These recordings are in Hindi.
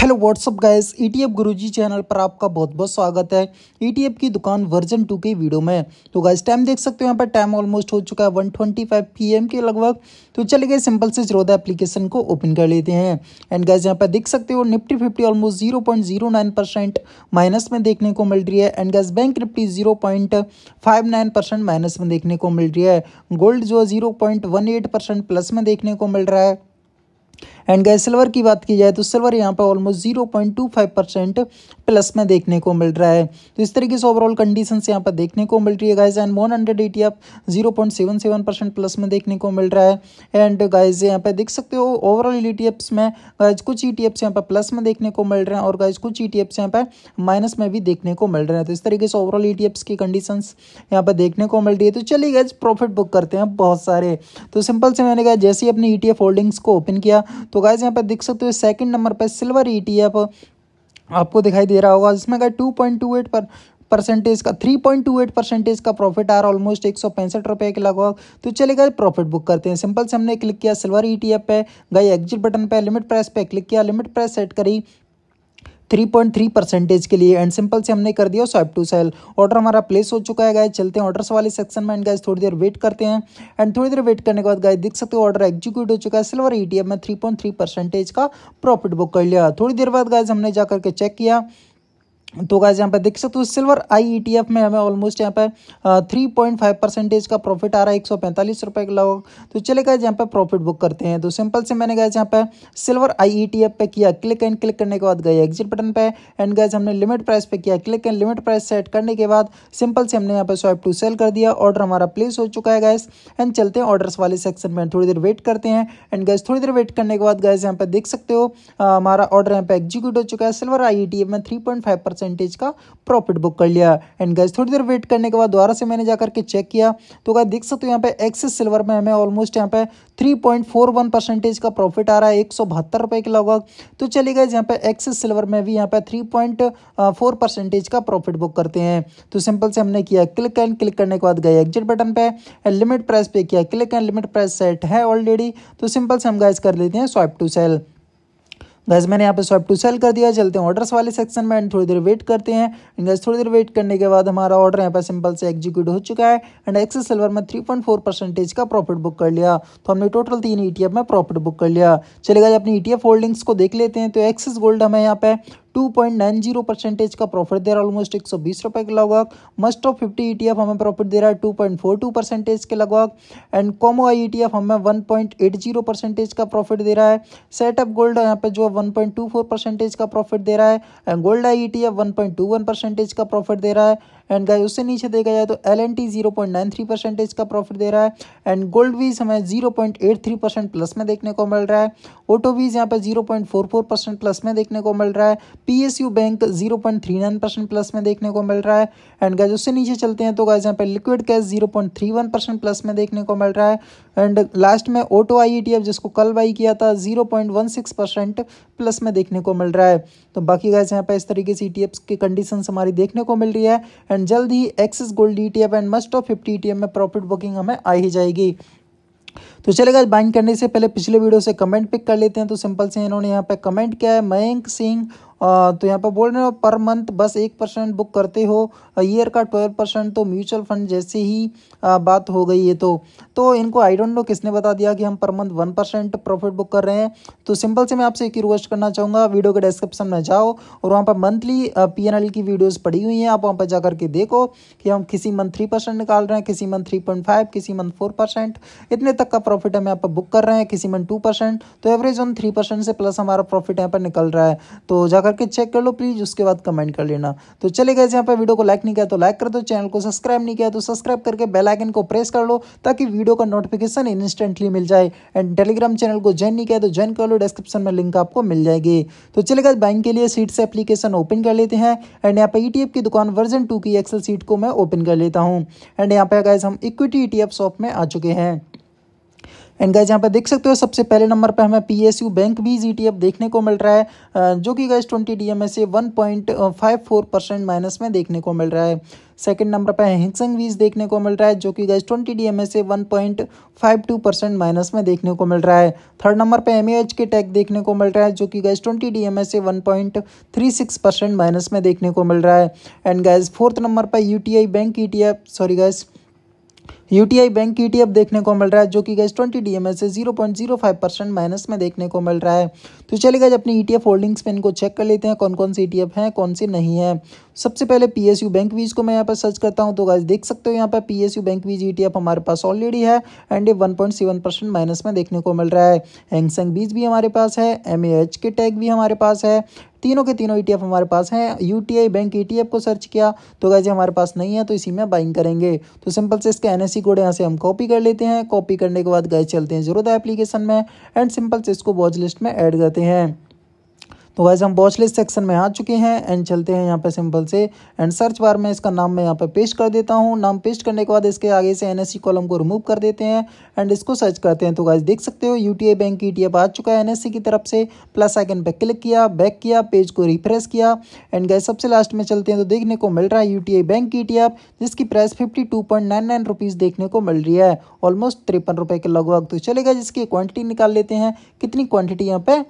Hello what's up guys ETF e Guruji channel पर आपका बहुत बहुत स्वागत है ईटीएफ e की दुकान वर्जन टू के वीडियो में तो गाइस टाइम देख सकते हो यहाँ पर टाइम ऑलमोस्ट हो चुका है 125 पीएम के लगभग तो चले गए सिंपल से जरोदा एप्लीकेशन को ओपन कर लेते हैं एंड गाइस यहाँ पर देख सकते हो Nifty fifty almost zero minus में देखने को मिल रही है and guys bank Nifty zero minus में देखने को मिल रही है गोल्ड जो जीरो प्लस में देखने को मिल रहा है एंड गए सिल्वर की बात की जाए तो सिल्वर यहाँ पर almost zero point two five percent plus में देखने को मिल रहा है तो इस तरीके से ओवरऑल कंडीशन यहाँ पर देखने को मिल रही है guys and one hundred eighty आप zero point seven seven percent plus में देखने को मिल रहा है एंड गाइज यहाँ पर देख सकते हो ओवरऑल ई टी एफ्स में गाइज कुछ ई टी एफ्स यहाँ पर प्लस में देखने को मिल रहे हैं और गाइज कुछ ई टी एफ्स यहाँ पर माइनस में भी देखने को मिल रहे हैं तो इस तरीके से ओवरऑल ई टी एफ्स की कंडीशन यहाँ पर देखने को मिल रही है तो चलिए गाइज प्रॉफिट बुक करते हैं बहुत सारे तो सिंपल से मैंने कहा जैसे ही अपनी ई टी एफ होल्डिंग्स को ओपन किया तो तो गाइज यहाँ पर देख सकते हो सेकंड नंबर पर सिल्वर ईटीएफ आपको दिखाई दे रहा होगा जिसमें guys two point two eight पर परसेंटेज का three point two eight percentage का प्रॉफिट आ रहा है ऑलमोस्ट एक सौ पैंसठ रुपये के लगभग तो चले गए प्रॉफिट बुक करते हैं सिंपल से हमने क्लिक किया सिल्वर ई टी एफ पे गई एग्जिट बटन पे लिमिट प्राइस पे क्लिक किया लिमिट प्राइस सेट करी थ्री पॉइंट थ्री परसेंटेज के लिए एंड सिंपल से हमने कर दिया स्वाइप टू सेल ऑर्डर हमारा प्लेस हो चुका है गाय चलते हैं ऑर्डर्स वाले सेक्शन में एंड गाइज थोड़ी देर वेट करते हैं एंड थोड़ी देर वेट करने के बाद गाय देख सकते हो ऑर्डर एग्जीक्यूट हो चुका है सिल्वर ई e में थ्री पॉइंट थ्री परसेंटेज का प्रॉफिट बुक कर लिया थोड़ी देर बाद गाइज हमने जा करके चेक किया तो गाइज यहाँ पे देख सकते हो silver I E T F में हमें ऑलमोस्ट यहाँ पे थ्री पॉइंट फाइव परसेंटेज का प्रॉफिट आ रहा है एक सौ पैंतालीस रुपये के लगभग तो चले गए यहाँ पे प्रॉफिट बुक करते हैं तो सिंपल से मैंने गए यहाँ पे silver I E T F पे किया क्लिक एंड क्लिक करने के बाद गए एग्जिट बटन पे एंड गए हमने लिमिट प्राइस पे किया click and limit price set करने के बाद सिंपल से हमने यहाँ पे स्वाइप टू सेल कर दिया ऑर्डर हमारा प्लेस हो चुका है गैस एंड चलते हैं ऑर्डर्स वाले सेक्शन में थोड़ी देर वेट करते हैं एंड गैस थोड़ी देर वेट करने के बाद गैस यहाँ पे देख सकते हो हमारा ऑर्डर यहाँ पे एग्जीक्यूट हो चुका है silver I E T F में थ्री पॉइंट फाइव परसेंटेज का प्रॉफिट बुक कर लिया एंड गैस थोड़ी देर वेट करने के बाद दोबारा से मैंने जाकर के चेक किया तो गैस देख सकते हो यहाँ पे एक्सेस सिल्वर में हमें ऑलमोस्ट यहाँ पे three point four one percentage का प्रॉफिट आ रहा है एक सौ बहत्तर रुपये के लगभग तो चले गए यहाँ पे एक्सेस सिल्वर में भी यहाँ पे थ्री पॉइंट फोर परसेंटेज का प्रॉफिट बुक करते हैं तो सिंपल से हमने किया क्लिक एंड क्लिक करने के बाद गए एग्जिट बटन पे लिमिट प्राइस पे किया click and limit price set है ऑलरेडी तो सिंपल से हम गाइज कर लेते हैं स्वाइप टू सेल गैस मैंने यहाँ पे स्वाइप टू सेल कर दिया चलते हैं ऑर्डर्स वाले सेक्शन में एंड थोड़ी देर वेट करते हैं एंड गैस थोड़ी देर वेट करने के बाद हमारा ऑर्डर यहाँ पर सिंपल से एग्जीक्यूट हो चुका है एंड एक्सेस सिल्वर में थ्री पॉइंट फोर परसेंटेज का प्रॉफिट बुक कर लिया तो हमने टोटल तीन ई e में प्रॉफिट बुक कर लिया चलेगा अपनी ई e होल्डिंग्स को देख लेते हैं तो एक्सेस गोल्ड हमें यहाँ पे 2.90 परसेंटेज का प्रॉफिट दे रहा है ऑलमोस्ट एक सौ बीस रुपए के लगभग मस्ट ऑफ फिफ्टी ई हमें प्रॉफिट दे रहा है two point four two percentage के लगभग एंड कॉमो ई टी एफ हमें one point eight zero percentage का प्रॉफिट दे रहा है सेटअप गोल्ड यहाँ पे जो one point two four percentage का प्रॉफिट दे रहा है and gold I E T two one percentage का प्रॉफिट दे रहा है एंड गाय उससे नीचे देखा जाए तो L N T zero point nine three percentage का प्रॉफिट दे रहा है एंड गोल्ड वीज हमें zero point eight three percent plus में देखने को मिल रहा है ऑटो वीज यहाँ पर zero point four four percent plus में देखने को मिल रहा है P S U bank zero point three nine percent plus में देखने को मिल रहा है एंड गाइज उससे नीचे चलते हैं तो गाइज यहाँ पर liquid cash zero point three one percent plus में देखने को मिल रहा है एंड लास्ट में ऑटो आई e जिसको कल बाई किया था zero point one six percent plus में देखने को मिल रहा है तो बाकी गैस यहाँ पर इस तरीके से ई e की कंडीशन हमारी देखने को मिल रही है एंड जल्द ही Axis gold E and must of fifty E में प्रॉफिट बुकिंग हमें आ ही जाएगी तो चलेगा बाइंग करने से पहले पिछले वीडियो से कमेंट पिक कर लेते हैं तो सिंपल से इन्होंने यहाँ पे कमेंट किया है मयंक सिंह तो यहाँ पर बोल रहे हो पर मंथ बस एक परसेंट बुक करते हो ईयर का ट्वेल्व परसेंट तो म्यूचुअल फंड जैसे ही बात हो गई है तो तो इनको आई डोंट नो किसने बता दिया कि हम per month one percent profit book कर रहे हैं तो सिंपल से मैं आपसे एक रिक्वेस्ट करना चाहूँगा वीडियो के डिस्क्रिप्शन में जाओ और वहाँ पर मंथली पी की वीडियोज़ पड़ी हुई हैं आप वहाँ पर जाकर के देखो कि हम किसी मंथ थ्री निकाल रहे हैं किसी मंथ थ्री किसी मंथ फोर इतने तक का प्रॉफिट हम यहाँ पर बुक कर रहे हैं किसी मंथ टू तो एवरेज ऑन थ्री से प्लस हमारा प्रॉफिट यहाँ पर निकल रहा है तो जाकर करके चेक कर लो प्लीज़ उसके बाद कमेंट कर लेना तो चले गए यहाँ पर वीडियो को लाइक नहीं किया तो लाइक कर दो चैनल को सब्सक्राइब नहीं किया तो सब्सक्राइब करके बेलाइकन को प्रेस कर लो ताकि वीडियो का नोटिफिकेशन इंस्टेंटली मिल जाए एंड टेलीग्राम चैनल को ज्वाइन नहीं किया तो ज्वाइन कर लो डिस्क्रिप्शन में लिंक आपको मिल जाएगी तो चले गए बैंक के लिए सीट से एप्लीकेशन ओपन कर लेते हैं एंड यहाँ पर ई e की दुकान वर्जन टू की एक्सल सीट को मैं ओपन कर लेता हूँ एंड यहाँ पर गए हम इक्विटी ई शॉप में आ चुके हैं एंड गाइज यहाँ पे देख सकते हो सबसे पहले नंबर पे हमें यू बैंक भी एफ देखने को मिल रहा है जो कि गाइज ट्वेंटी डीएमए से one point five four percent minus में देखने को मिल रहा है सेकंड नंबर पर हिंगसंग वीज देखने को मिल रहा है जो कि गाइज ट्वेंटी डी से one point five two percent minus में देखने को मिल रहा है थर्ड नंबर पर एम के टैग देखने को मिल रहा है जो कि गाइज ट्वेंटी डी से one point three six percent minus में देखने को मिल रहा है एंड गाइज फोर्थ नंबर पर U bank E sorry guys UTI bank की ईटीएफ e देखने को मिल रहा है जो कि गैस ट्वेंटी डीएमए से zero point zero five percent minus में देखने को मिल रहा है तो चलिए गए अपनी ईटीएफ होल्डिंग्स में इनको चेक कर लेते हैं कौन कौन सी ईटीएफ e हैं कौन सी नहीं है सबसे पहले पीएसयू बैंक वीज को मैं यहाँ पर सर्च करता हूँ तो गाइज देख सकते हो यहाँ पर पीएसयू बैंक वीज ई हमारे पास ऑलरेडी है एंड ये वन पॉइंट परसेंट माइनस में देखने को मिल रहा है हैंगसंग बीज भी हमारे पास है एम के टैग भी हमारे पास है तीनों के तीनों ईटीएफ e हमारे पास हैं यूटीआई बैंक ईटीएफ को सर्च किया तो गैस हमारे पास नहीं है तो इसी में बाइंग करेंगे तो सिंपल से इसके एनएससी इसी कोड यहाँ से हम कॉपी कर लेते हैं कॉपी करने के बाद गए चलते हैं जरूरत एप्लीकेशन में एंड सिंपल से इसको वॉच लिस्ट में ऐड करते हैं तो वैसे हम वॉच लिस्ट सेक्शन में आ चुके हैं एंड चलते हैं यहाँ पर सिंपल से एंड सर्च बार में इसका नाम मैं यहाँ पर पेस्ट कर देता हूँ नाम पेस्ट करने के बाद इसके आगे से एन कॉलम को रिमूव कर देते हैं एंड इसको सर्च करते हैं तो वैसे देख सकते हो यू बैंक की ई आ चुका है एन की तरफ से प्लस आइकन पर क्लिक किया बैक किया पेज को रिफ्रेश किया एंड गए सबसे लास्ट में चलते हैं तो देखने को मिल रहा है यू बैंक की ई जिसकी price fifty two point nine nine rupees देखने को मिल रही है ऑलमोस्ट तिरपन रुपये के लगभग तो चलेगा जिसकी क्वांटिटी निकाल लेते हैं कितनी क्वांटिटी यहाँ पर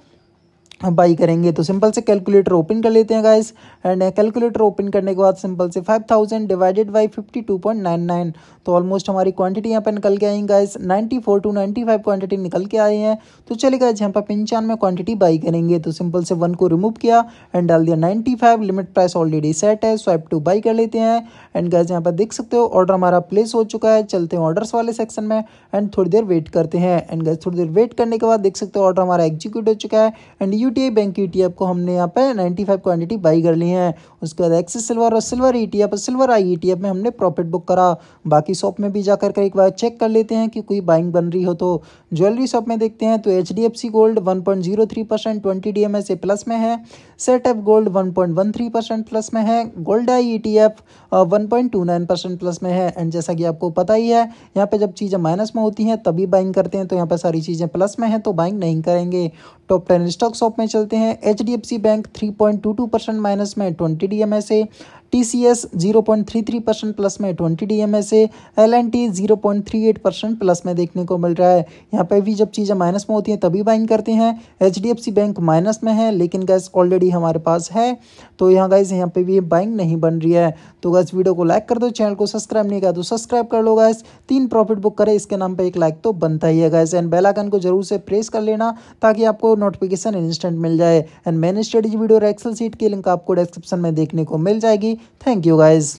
बाई करेंगे तो सिंपल से कैलकुलेटर ओपन कर लेते हैं गाइस एंड कैलकुलेटर ओपन करने के बाद सिंपल से 5000 डिवाइडेड बाय 52.99 तो ऑलमोस्ट हमारी क्वांटिटी यहाँ पर निकल के आई गाइस 94 टू 95 क्वांटिटी निकल के आई है तो चले गाइस यहाँ पर में क्वांटिटी बाई करेंगे तो सिंपल से वन को रिमूव किया एंड डाल दिया ninety limit price already set है स्वाइप टू बाई कर लेते हैं एंड गाइज यहाँ पर देख सकते हो ऑर्डर हमारा प्लेस हो चुका है चलते हैं ऑर्डर्स वाले सेक्शन में एंड थोड़ी देर वेट करते हैं एंड गाइज थोड़ी देर वेट करने के बाद देख सकते हो ऑर्डर हमारा एग्जीक्यूट हो चुका है and U bank UTI bank की यूटीआई आपको हमने यहाँ पे 95 क्वांटिटी बाई कर ली है उसके बाद एक्सिस सिल्वर और silver E T F silver I E T F में हमने प्रॉफिट बुक करा बाकी शॉप में भी जाकर कर एक बार चेक कर लेते हैं कि कोई बाइंग बन रही हो तो ज्वेलरी शॉप में देखते हैं तो H D F C gold one point zero three percent twenty D M S A plus में है setup gold one point one three percent plus में है gold I E T F one point two nine percent plus में है एंड जैसा कि आपको पता ही है यहाँ पे जब चीज़ें माइनस में होती हैं तभी बाइंग करते हैं तो यहाँ पर सारी चीज़ें प्लस में हैं तो बाइंग नहीं करेंगे टॉप टेन स्टॉक शॉप में चलते हैं H D F C bank three point two two percent minus में twenty D M S A T C S zero point three three percent plus में twenty D M S L and T zero point three eight percent plus में देखने को मिल रहा है यहाँ पे भी जब चीज़ें माइनस में होती हैं तभी बाइंग करते हैं H D F C bank minus में है लेकिन गैस ऑलरेडी हमारे पास है तो यहाँ गैस यहाँ पे भी बाइंग नहीं बन रही है तो गैस वीडियो को लाइक कर दो चैनल को सब्सक्राइब नहीं किया तो सब्सक्राइब कर लो गैस तीन प्रॉफिट बुक करें इसके नाम पर एक लाइक तो बनता ही है गैस एंड बेलाइकन को जरूर से प्रेस कर लेना ताकि आपको नोटिफिकेशन इंस्टेंट मिल जाए एंड मैंने स्टडीज वीडियो और एक्सेल सीट की लिंक आपको डिस्क्रिप्शन में देखने को मिल जाएगी Thank you guys.